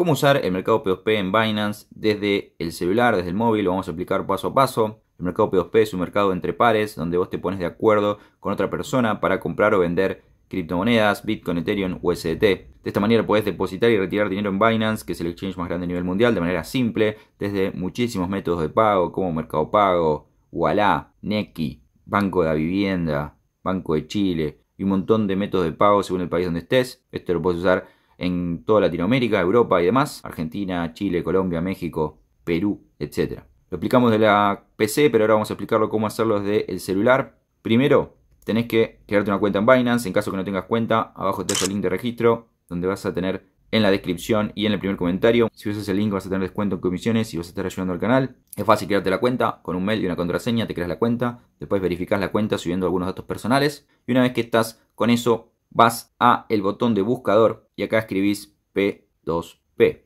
cómo usar el mercado P2P en Binance desde el celular, desde el móvil, lo vamos a explicar paso a paso. El mercado P2P es un mercado entre pares donde vos te pones de acuerdo con otra persona para comprar o vender criptomonedas, Bitcoin, Ethereum, USDT. De esta manera podés depositar y retirar dinero en Binance, que es el exchange más grande a nivel mundial, de manera simple, desde muchísimos métodos de pago como Mercado Pago, Walla, Neki, Banco de la Vivienda, Banco de Chile y un montón de métodos de pago según el país donde estés. Esto lo puedes usar en toda Latinoamérica, Europa y demás, Argentina, Chile, Colombia, México, Perú, etc. Lo explicamos de la PC, pero ahora vamos a explicarlo cómo hacerlo desde el celular. Primero, tenés que crearte una cuenta en Binance. En caso que no tengas cuenta, abajo te dejo el link de registro, donde vas a tener en la descripción y en el primer comentario. Si usas el link vas a tener descuento en comisiones y vas a estar ayudando al canal. Es fácil crearte la cuenta, con un mail y una contraseña te creas la cuenta. Después verificas la cuenta subiendo algunos datos personales. Y una vez que estás con eso, vas a el botón de buscador y acá escribís P2P.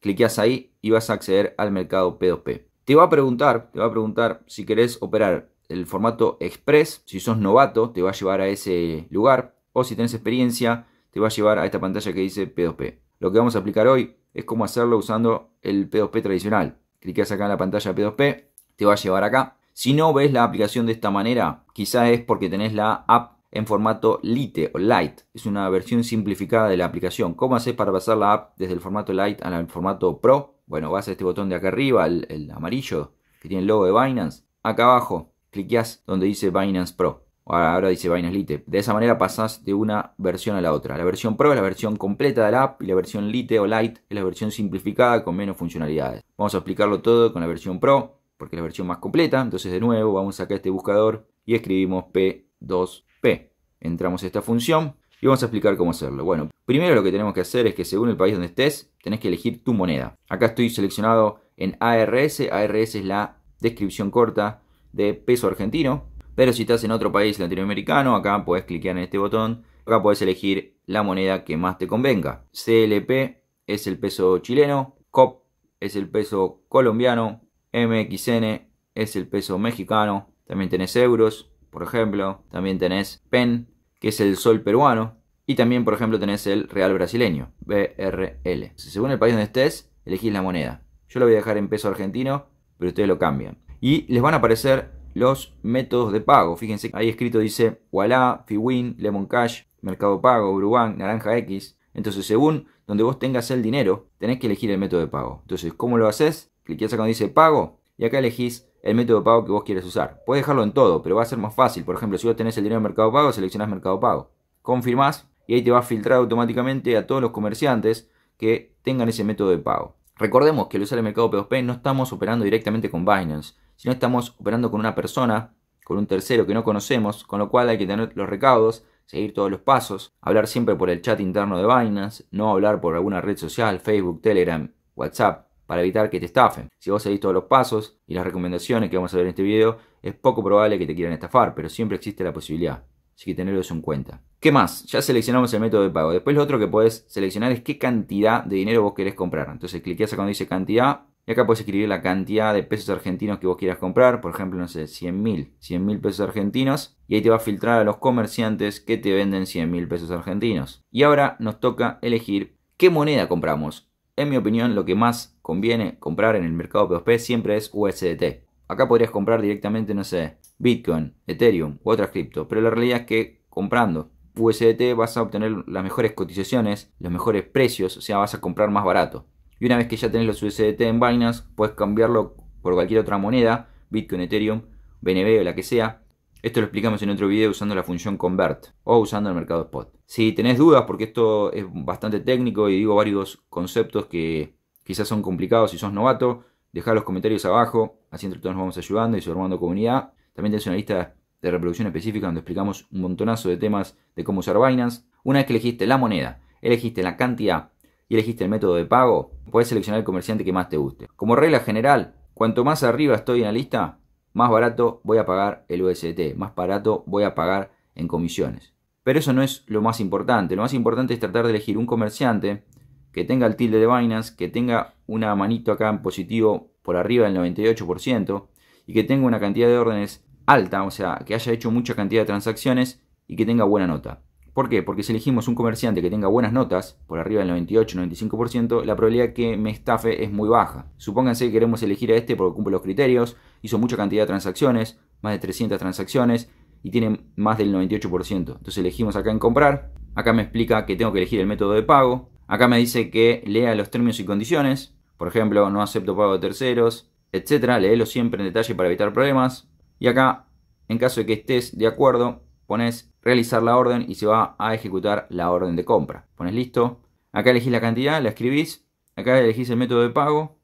Cliqueas ahí y vas a acceder al mercado P2P. Te va a preguntar, te va a preguntar si querés operar el formato express, si sos novato te va a llevar a ese lugar o si tenés experiencia te va a llevar a esta pantalla que dice P2P. Lo que vamos a aplicar hoy es cómo hacerlo usando el P2P tradicional. Clickeas acá en la pantalla P2P, te va a llevar acá. Si no ves la aplicación de esta manera, quizás es porque tenés la app en formato Lite o Lite. Es una versión simplificada de la aplicación. ¿Cómo haces para pasar la app desde el formato Lite al formato Pro? Bueno, vas a este botón de acá arriba, el, amarillo, que tiene el logo de Binance. Acá abajo, cliqueas donde dice Binance Pro. Ahora dice Binance Lite. De esa manera pasas de una versión a la otra. La versión Pro es la versión completa de la app y la versión Lite o Lite es la versión simplificada con menos funcionalidades. Vamos a explicarlo todo con la versión Pro, porque es la versión más completa. Entonces de nuevo vamos acá a este buscador y escribimos P2 p. Entramos a esta función y vamos a explicar cómo hacerlo. Bueno, primero lo que tenemos que hacer es que según el país donde estés, tenés que elegir tu moneda. Acá estoy seleccionado en ARS. ARS es la descripción corta de peso argentino. Pero si estás en otro país latinoamericano, acá podés cliquear en este botón. Acá podés elegir la moneda que más te convenga. CLP es el peso chileno. COP es el peso colombiano. MXN es el peso mexicano. También tenés euros por ejemplo. También tenés PEN, que es el sol peruano. Y también, por ejemplo, tenés el real brasileño, BRL. Según el país donde estés, elegís la moneda. Yo lo voy a dejar en peso argentino, pero ustedes lo cambian. Y les van a aparecer los métodos de pago. Fíjense, ahí escrito dice Walla, Fiwin, Lemon Cash, Mercado Pago, Uruguay, Naranja X. Entonces, según donde vos tengas el dinero, tenés que elegir el método de pago. Entonces, ¿cómo lo haces? Cliqueás acá donde dice pago y acá elegís el método de pago que vos quieres usar. Puedes dejarlo en todo, pero va a ser más fácil. Por ejemplo, si vos tenés el dinero en Mercado Pago, seleccionás Mercado Pago. Confirmás y ahí te va a filtrar automáticamente a todos los comerciantes que tengan ese método de pago. Recordemos que al usar el mercado P2P no estamos operando directamente con Binance, sino estamos operando con una persona, con un tercero que no conocemos, con lo cual hay que tener los recaudos, seguir todos los pasos, hablar siempre por el chat interno de Binance, no hablar por alguna red social, Facebook, Telegram, WhatsApp, para evitar que te estafen. Si vos seguís todos los pasos y las recomendaciones que vamos a ver en este video, es poco probable que te quieran estafar, pero siempre existe la posibilidad. Así que tenerlo en cuenta. ¿Qué más? Ya seleccionamos el método de pago. Después lo otro que podés seleccionar es qué cantidad de dinero vos querés comprar. Entonces cliqueas acá donde dice cantidad y acá puedes escribir la cantidad de pesos argentinos que vos quieras comprar. Por ejemplo, no sé, 100 mil. 100 mil pesos argentinos. Y ahí te va a filtrar a los comerciantes que te venden 100 mil pesos argentinos. Y ahora nos toca elegir qué moneda compramos. En mi opinión, lo que más conviene comprar en el mercado P2P siempre es USDT. Acá podrías comprar directamente, no sé, Bitcoin, Ethereum u otras cripto, pero la realidad es que comprando USDT vas a obtener las mejores cotizaciones, los mejores precios, o sea, vas a comprar más barato. Y una vez que ya tenés los USDT en Binance, puedes cambiarlo por cualquier otra moneda, Bitcoin, Ethereum, BNB o la que sea. Esto lo explicamos en otro video usando la función convert o usando el mercado spot. Si tenés dudas, porque esto es bastante técnico y digo varios conceptos que quizás son complicados si sos novato, Deja los comentarios abajo, así entre todos nos vamos ayudando y formando comunidad. También tenés una lista de reproducción específica donde explicamos un montonazo de temas de cómo usar Binance. Una vez que elegiste la moneda, elegiste la cantidad y elegiste el método de pago, puedes seleccionar el comerciante que más te guste. Como regla general, cuanto más arriba estoy en la lista, más barato voy a pagar el USDT, más barato voy a pagar en comisiones. Pero eso no es lo más importante, lo más importante es tratar de elegir un comerciante que tenga el tilde de Binance, que tenga una manito acá en positivo por arriba del 98% y que tenga una cantidad de órdenes alta, o sea, que haya hecho mucha cantidad de transacciones y que tenga buena nota. ¿Por qué? Porque si elegimos un comerciante que tenga buenas notas, por arriba del 98-95%, la probabilidad que me estafe es muy baja. Supónganse que queremos elegir a este porque cumple los criterios, hizo mucha cantidad de transacciones, más de 300 transacciones, y tiene más del 98%. Entonces elegimos acá en comprar, acá me explica que tengo que elegir el método de pago, Acá me dice que lea los términos y condiciones, por ejemplo, no acepto pago de terceros, etc. Leelo siempre en detalle para evitar problemas. Y acá, en caso de que estés de acuerdo, pones realizar la orden y se va a ejecutar la orden de compra. Pones listo. Acá elegís la cantidad, la escribís. Acá elegís el método de pago,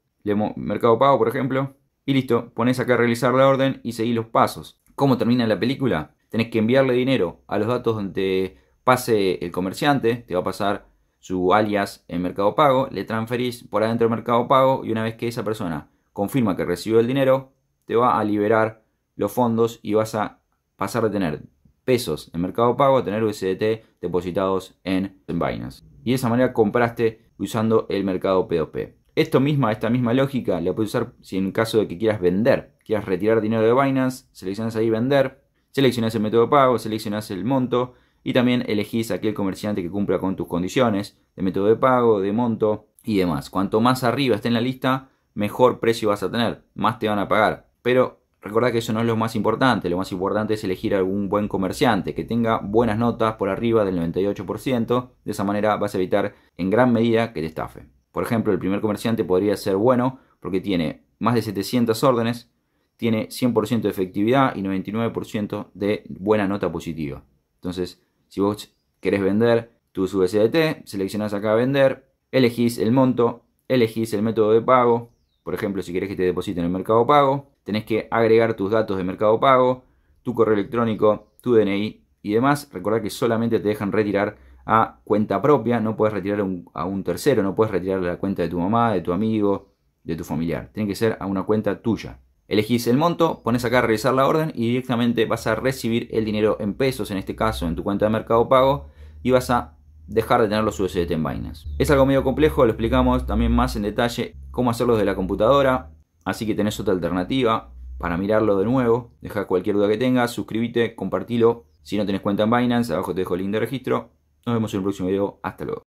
mercado pago, por ejemplo. Y listo, pones acá realizar la orden y seguís los pasos. ¿Cómo termina la película? Tenés que enviarle dinero a los datos donde pase el comerciante, te va a pasar su alias en Mercado Pago, le transferís por adentro de Mercado Pago y una vez que esa persona confirma que recibió el dinero, te va a liberar los fondos y vas a pasar de tener pesos en Mercado Pago a tener USDT depositados en, Binance. Y de esa manera compraste usando el mercado POP. Esto misma, esta misma lógica la puedes usar si en caso de que quieras vender, quieras retirar dinero de Binance, seleccionas ahí vender, seleccionas el método de pago, seleccionas el monto, y también elegís aquel comerciante que cumpla con tus condiciones de método de pago, de monto y demás. Cuanto más arriba esté en la lista, mejor precio vas a tener, más te van a pagar. Pero recordad que eso no es lo más importante, lo más importante es elegir algún buen comerciante que tenga buenas notas por arriba del 98%, de esa manera vas a evitar en gran medida que te estafe. Por ejemplo, el primer comerciante podría ser bueno porque tiene más de 700 órdenes, tiene 100% de efectividad y 99% de buena nota positiva. Entonces, si vos querés vender tus USDT, seleccionás acá vender, elegís el monto, elegís el método de pago. Por ejemplo, si querés que te depositen en el Mercado Pago, tenés que agregar tus datos de Mercado Pago, tu correo electrónico, tu DNI y demás. Recordá que solamente te dejan retirar a cuenta propia, no puedes retirar a un tercero, no puedes retirar la cuenta de tu mamá, de tu amigo, de tu familiar. Tiene que ser a una cuenta tuya. Elegís el monto, pones acá a revisar la orden y directamente vas a recibir el dinero en pesos, en este caso en tu cuenta de mercado pago, y vas a dejar de tener los USDT en Binance. Es algo medio complejo, lo explicamos también más en detalle cómo hacerlo desde la computadora, así que tenés otra alternativa para mirarlo de nuevo. Deja cualquier duda que tengas, suscríbete, compartilo. Si no tenés cuenta en Binance, abajo te dejo el link de registro. Nos vemos en el próximo video, hasta luego.